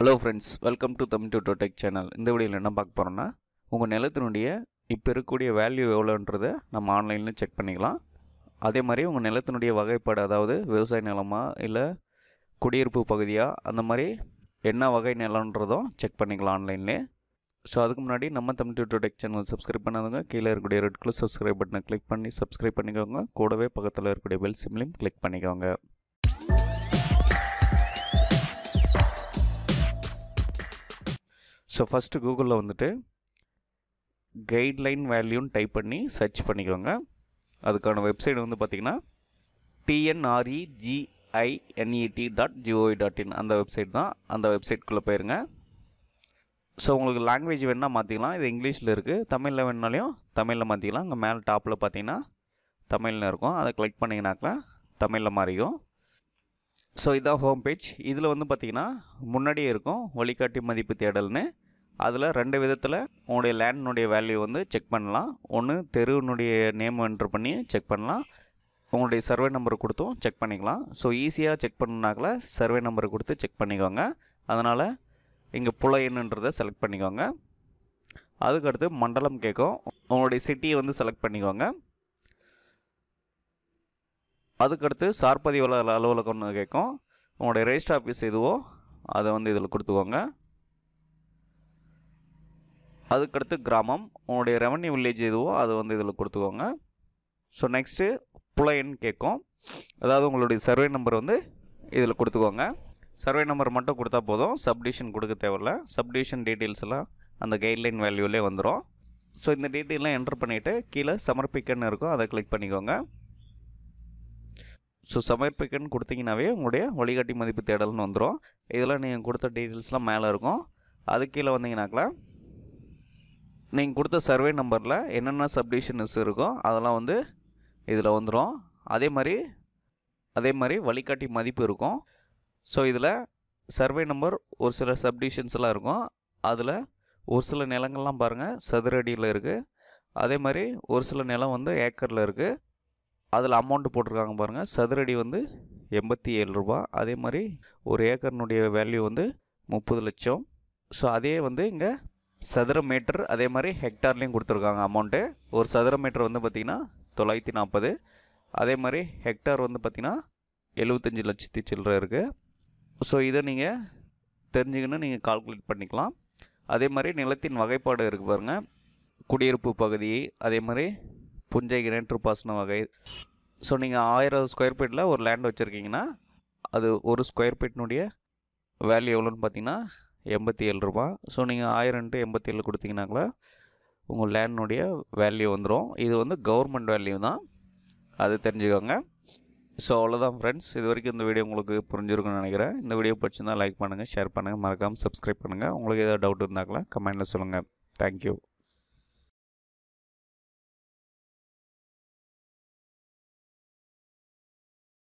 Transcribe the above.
hello friends welcome to Tamil to tech channel இந்த வீடியோவில் என்ன பார்க்க போகிறோன்னா உங்கள் நிலத்தினுடைய இப்போ இருக்கக்கூடிய வேல்யூ எவ்வளோன்றதை நம்ம ஆன்லைனில் செக் பண்ணிக்கலாம் அதே மாதிரி உங்கள் நிலத்தினுடைய வகைப்பாடு அதாவது விவசாய நிலமா இல்லை குடியிருப்பு பகுதியாக அந்த மாதிரி என்ன வகை நிலன்றதும் செக் பண்ணிக்கலாம் ஆன்லைன்லேயே ஸோ அதுக்கு முன்னாடி நம்ம தமிழ் டூடெக் சேனல் சப்ஸ்கிரைப் பண்ணாதவங்க கீழே இருக்கக்கூடிய ரெட் கலர் சப்ஸ்கிரைப் பட்டனை கிளிக் பண்ணி சப்ஸ்கிரைப் பண்ணிக்கோங்க கூடவே பக்கத்தில் இருக்கக்கூடிய பெல் சிம்லையும் கிளிக் பண்ணிக்கோங்க ஸோ ஃபஸ்ட்டு கூகுளில் வந்துட்டு கைட்லைன் வேல்யூன்னு டைப் பண்ணி சர்ச் பண்ணிக்கோங்க அதுக்கான வெப்சைட் வந்து பார்த்திங்கன்னா TNREGINET dot GOV dot in அந்த வெப்சைட் தான் அந்த வெப்சைட்குள்ளே போயிருங்க ஸோ உங்களுக்கு லாங்குவேஜ் வேணுன்னா மாற்றிக்கலாம் இது இங்கிலீஷில் இருக்குது தமிழில் வேணுனாலையும் தமிழில் மாற்றிக்கலாம் அங்கே மேலே டாப்பில் பார்த்தீங்கன்னா தமிழ்னு இருக்கும் அதை கிளிக் பண்ணிங்கனாக்கா தமிழில் மாறியும் ஸோ இதான் ஹோம் பேஜ் இதில் வந்து பார்த்திங்கன்னா முன்னாடியே இருக்கும் வழிகாட்டி மதிப்பு தேடல்னு அதில் ரெண்டு விதத்தில் உங்களுடைய லேண்டினுடைய வேல்யூ வந்து செக் பண்ணலாம் ஒன்று தெருவினுடைய நேம் என்ட்ரு பண்ணி செக் பண்ணலாம் உங்களுடைய சர்வே நம்பர் கொடுத்தும் செக் பண்ணிக்கலாம் ஸோ ஈஸியாக செக் பண்ணுனாக்கில் சர்வே நம்பர் கொடுத்து செக் பண்ணிக்கோங்க அதனால் இங்கே புல எண்ணுன்றதை செலக்ட் பண்ணிக்கோங்க அதுக்கடுத்து மண்டலம் கேட்கும் உங்களுடைய சிட்டியை வந்து செலக்ட் பண்ணிக்கோங்க அதுக்கடுத்து சார்பதிவாளர் அலுவலகம்னு கேட்கும் உங்களுடைய ரெஜிஸ்டர் ஆஃபீஸ் எதுவோ அதை வந்து இதில் கொடுத்துக்கோங்க அதுக்கடுத்து கிராமம் உங்களுடைய ரெவன்யூ வில்லேஜ் எதுவோ அது வந்து இதில் கொடுத்துக்கோங்க ஸோ நெக்ஸ்ட்டு புலையன் கேட்கும் அதாவது உங்களுடைய சர்வே நம்பர் வந்து இதில் கொடுத்துக்கோங்க சர்வே நம்பர் மட்டும் கொடுத்தா போதும் சப்டிஷன் கொடுக்க தேவையில்ல சப்டிஷன் டீட்டெயில்ஸ் எல்லாம் அந்த கைட்லைன் வேல்யூலே வந்துடும் ஸோ இந்த டீட்டெயிலாம் என்டர் பண்ணிவிட்டு கீழே சமர்ப்பிக்கன்னு இருக்கும் அதை கிளிக் பண்ணிக்கோங்க ஸோ சமர்ப்பிக்கன்னு கொடுத்தீங்கனாவே உங்களுடைய வழிகாட்டி மதிப்பு தேடல்னு வந்துடும் இதெல்லாம் நீங்கள் கொடுத்த டீட்டெயில்ஸ்லாம் மேலே இருக்கும் அது கீழே வந்தீங்கனாக்கலாம் நீங்கள் கொடுத்த சர்வே நம்பரில் என்னென்ன சப்டிஷன்ஸ் இருக்கோ அதெல்லாம் வந்து இதில் வந்துடும் அதே மாதிரி அதே மாதிரி வழிகாட்டி மதிப்பு இருக்கும் ஸோ இதில் சர்வே நம்பர் ஒரு சில சப்டிஷன்ஸ்லாம் இருக்கும் அதில் ஒரு சில நிலங்கள்லாம் பாருங்கள் சதுரடியில் இருக்குது அதே மாதிரி ஒரு சில நிலம் வந்து ஏக்கரில் இருக்குது அதில் அமௌண்ட்டு போட்டிருக்காங்க பாருங்கள் சதுரடி வந்து எண்பத்தி ஏழு ரூபா அதே மாதிரி ஒரு ஏக்கர்னுடைய வேல்யூ வந்து முப்பது லட்சம் ஸோ அதே வந்து இங்கே சதுர மீட்டர் அதே மாதிரி ஹெக்டார்லேயும் கொடுத்துருக்காங்க அமௌண்ட்டு ஒரு சதுர மீட்டர் வந்து பார்த்திங்கன்னா தொள்ளாயிரத்தி நாற்பது அதே மாதிரி ஹெக்டார் வந்து பார்த்திங்கன்னா எழுபத்தஞ்சி லட்சத்தி சில்லற இருக்குது ஸோ இதை நீங்கள் தெரிஞ்சுக்கணும் நீங்கள் கால்குலேட் பண்ணிக்கலாம் அதே மாதிரி நிலத்தின் வகைப்பாடு இருக்குது பாருங்கள் குடியிருப்பு பகுதி அதே மாதிரி புஞ்சை கிணற்று பாசன வகை ஸோ நீங்கள் ஆயிரம் ஸ்கொயர் ஃபீட்டில் ஒரு லேண்ட் வச்சுருக்கீங்கன்னா அது ஒரு ஸ்கொயர் ஃபீட்னுடைய வேல்யூ எவ்வளோன்னு பார்த்தீங்கன்னா எண்பத்தி ஏழு ரூபா ஸோ நீங்கள் ஆயிரம்ட்டு எண்பத்தி ஏழு கொடுத்தீங்கனாங்களா உங்கள் லேண்டினுடைய வேல்யூ வந்துடும் இது வந்து கவர்மெண்ட் வேல்யூ தான் அது தெரிஞ்சுக்கோங்க ஸோ அவ்வளோதான் ஃப்ரெண்ட்ஸ் இது வரைக்கும் இந்த வீடியோ உங்களுக்கு புரிஞ்சிருக்குன்னு நினைக்கிறேன் இந்த வீடியோ பிடிச்சிருந்தால் லைக் பண்ணுங்கள் ஷேர் பண்ணுங்கள் மறக்காமல் சப்ஸ்கிரைப் பண்ணுங்கள் உங்களுக்கு ஏதாவது டவுட் இருந்தாங்களா கமெண்ட்டில் சொல்லுங்கள் தேங்க்யூ